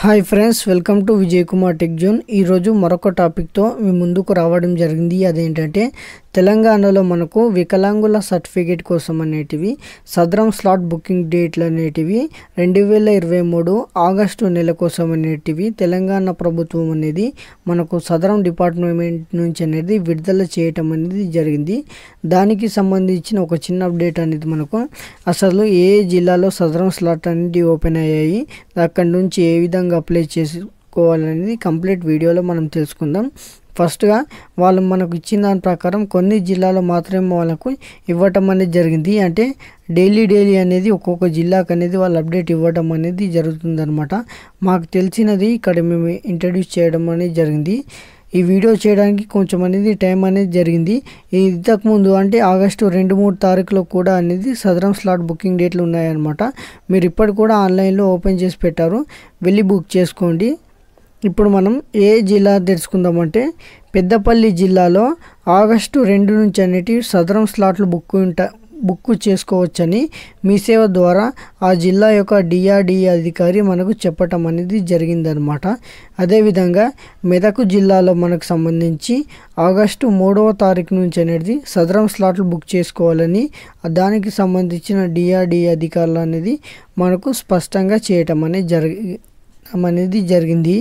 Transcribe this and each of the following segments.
hi friends welcome to Vijay Kumar tech zone ఈరోజు మరొక టాపిక్తో మీ ముందుకు రావడం జరిగింది అదేంటంటే తెలంగాణలో మనకు వికలాంగుల సర్టిఫికేట్ కోసం అనేటివి సదరం స్లాట్ బుకింగ్ డేట్లు అనేటివి రెండు వేల ఇరవై మూడు ఆగస్టు నెల కోసం అనేటివి తెలంగాణ ప్రభుత్వం అనేది మనకు సదరం డిపార్ట్మెంట్ నుంచి అనేది విడుదల చేయటం అనేది జరిగింది దానికి సంబంధించిన ఒక చిన్న అప్డేట్ అనేది మనకు అసలు ఏ జిల్లాలో సదరం స్లాట్ అనేది ఓపెన్ అయ్యాయి అక్కడి నుంచి ఏ విధంగా అప్లై చేసుకోవాలనేది కంప్లీట్ వీడియోలో మనం తెలుసుకుందాం ఫస్ట్గా వాళ్ళు మనకు ఇచ్చిన దాని ప్రకారం కొన్ని జిల్లాలో మాత్రమే వాళ్ళకు ఇవ్వటం అనేది జరిగింది అంటే డైలీ డైలీ అనేది ఒక్కొక్క జిల్లాకు అనేది వాళ్ళు అప్డేట్ ఇవ్వడం అనేది జరుగుతుందనమాట మాకు తెలిసినది ఇక్కడ మేము ఇంట్రడ్యూస్ చేయడం అనేది జరిగింది ఈ వీడియో చేయడానికి కొంచెం అనేది టైం అనేది జరిగింది ఇంతకుముందు అంటే ఆగస్టు రెండు మూడు తారీఖులో కూడా అనేది సదరం స్లాట్ బుకింగ్ డేట్లు ఉన్నాయన్నమాట మీరు ఇప్పటికి కూడా ఆన్లైన్లో ఓపెన్ చేసి పెట్టారు వెళ్ళి బుక్ చేసుకోండి ఇప్పుడు మనం ఏ జిల్లా తెలుసుకుందామంటే పెద్దపల్లి జిల్లాలో ఆగస్టు రెండు నుంచి అనేటి సదరం స్లాట్లు బుక్ ఉంటా బుక్ చేసుకోవచ్చని మీ సేవ ద్వారా ఆ జిల్లా యొక్క డిఆర్డిఏ అధికారి మనకు చెప్పటం అనేది జరిగిందనమాట అదేవిధంగా మెదక్ జిల్లాలో మనకు సంబంధించి ఆగస్టు మూడవ తారీఖు నుంచి అనేది సదరం స్లాట్లు బుక్ చేసుకోవాలని దానికి సంబంధించిన డిఆర్డిఏ అధికారులు అనేది మనకు స్పష్టంగా చేయటం అనేది జరిగి అనేది జరిగింది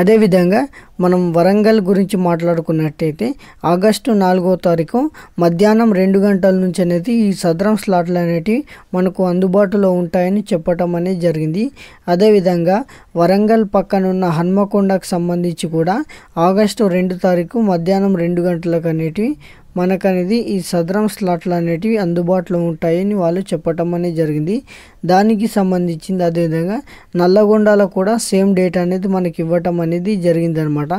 అదేవిధంగా మనం వరంగల్ గురించి మాట్లాడుకున్నట్టయితే ఆగస్టు నాలుగో తారీఖు మధ్యాహ్నం రెండు గంటల నుంచి అనేది ఈ సదరం స్లాట్లు అనేవి మనకు అందుబాటులో ఉంటాయని చెప్పటం అనేది జరిగింది అదేవిధంగా వరంగల్ పక్కనున్న హన్మకొండకు సంబంధించి కూడా ఆగస్టు రెండు తారీఖు మధ్యాహ్నం రెండు గంటలకు అనేటివి మనకనేది ఈ సదరం స్లాట్లు అనేటివి అందుబాటులో ఉంటాయని వాళ్ళు చెప్పటం అనేది జరిగింది దానికి సంబంధించింది అదేవిధంగా నల్లగొండలో కూడా సేమ్ డేట్ అనేది మనకి ఇవ్వటం అనేది జరిగిందనమాట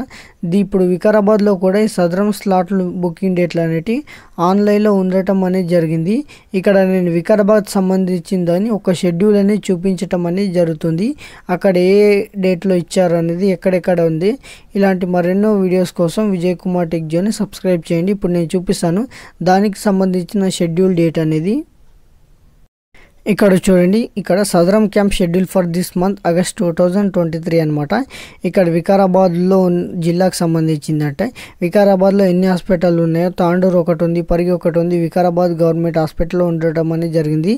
ఇప్పుడు వికారాబాద్లో కూడా ఈ సదరం స్లాట్లు బుకింగ్ డేట్లు అనేటివి ఆన్లైన్లో ఉండటం అనేది జరిగింది ఇక్కడ నేను వికారాబాద్ సంబంధించిందని ఒక షెడ్యూల్ అనేది చూపించటం అనేది జరుగుతుంది అక్కడ ఏ డేట్లో ఇచ్చారు అనేది ఎక్కడెక్కడ ఉంది ఇలాంటి మరెన్నో వీడియోస్ కోసం విజయ్ కుమార్ టెక్ సబ్స్క్రైబ్ చేయండి ఇప్పుడు నేను చూపిస్తాను దానికి సంబంధించిన షెడ్యూల్ డేట్ అనేది ఇక్కడ చూడండి ఇక్కడ Sadaram camp schedule for this month August two thousand twenty three అనమాట ఇక్కడ వికారాబాద్లో జిల్లాకు సంబంధించిందంటే వికారాబాద్లో ఎన్ని హాస్పిటల్ ఉన్నాయో తాండూరు ఒకటి ఉంది పరిగి ఒకటి ఉంది వికారాబాద్ గవర్నమెంట్ హాస్పిటల్లో ఉండటం అనేది జరిగింది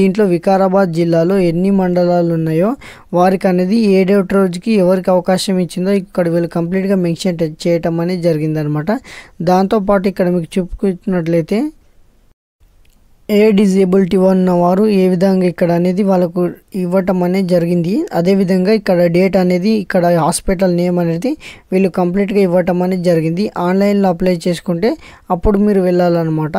దీంట్లో వికారాబాద్ జిల్లాలో ఎన్ని మండలాలు ఉన్నాయో వారికి అనేది ఏడవ రోజుకి ఎవరికి అవకాశం ఇచ్చిందో ఇక్కడ వీళ్ళు కంప్లీట్గా మెన్షన్ చేయటం అనేది జరిగిందనమాట దాంతోపాటు ఇక్కడ మీకు చూపుకున్నట్లయితే ఏ డిజేబిలిటీ ఉన్న వారు ఏ విధంగా ఇక్కడ అనేది వాళ్ళకు ఇవ్వటం అనేది జరిగింది అదేవిధంగా ఇక్కడ డేట్ అనేది ఇక్కడ హాస్పిటల్ నేమ్ అనేది వీళ్ళు కంప్లీట్గా ఇవ్వటం అనేది జరిగింది ఆన్లైన్లో అప్లై చేసుకుంటే అప్పుడు మీరు వెళ్ళాలన్నమాట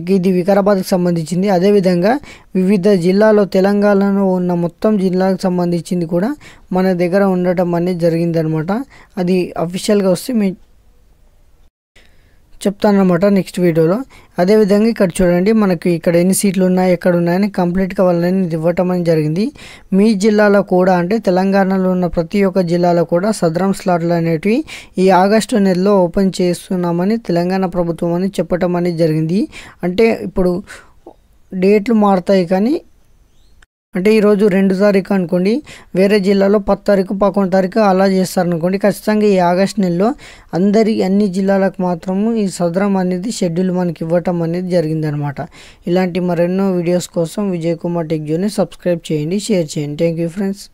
ఇక ఇది వికారాబాద్కి సంబంధించింది అదేవిధంగా వివిధ జిల్లాలో తెలంగాణలో ఉన్న మొత్తం జిల్లాకు సంబంధించింది కూడా మన దగ్గర ఉండటం అనేది జరిగిందనమాట అది అఫీషియల్గా వస్తే మీ చెప్తానమాట నెక్స్ట్ వీడియోలో అదేవిధంగా ఇక్కడ చూడండి మనకి ఇక్కడ ఎన్ని సీట్లు ఉన్నాయి ఎక్కడ ఉన్నాయని కంప్లీట్గా వాళ్ళని ఇవ్వటం అని జరిగింది మీ జిల్లాలో కూడా అంటే తెలంగాణలో ఉన్న ప్రతి ఒక్క జిల్లాలో కూడా సదరం స్లాట్లు అనేటివి ఈ ఆగస్టు నెలలో ఓపెన్ చేస్తున్నామని తెలంగాణ ప్రభుత్వం అని చెప్పటం అనేది జరిగింది అంటే ఇప్పుడు డేట్లు మారుతాయి కానీ అంటే ఈరోజు రెండు తారీఖు అనుకోండి వేరే జిల్లాలో పది తారీఖు పదకొండు తారీఖు అలా చేస్తారనుకోండి ఖచ్చితంగా ఈ ఆగస్ట్ నెలలో అందరి అన్ని జిల్లాలకు మాత్రము ఈ సదరం అనేది షెడ్యూల్ మనకి ఇవ్వటం అనేది జరిగిందనమాట ఇలాంటి మరెన్నో వీడియోస్ కోసం విజయ్ కుమార్ టెక్ జోని సబ్స్క్రైబ్ చేయండి షేర్ చేయండి థ్యాంక్ యూ ఫ్రెండ్స్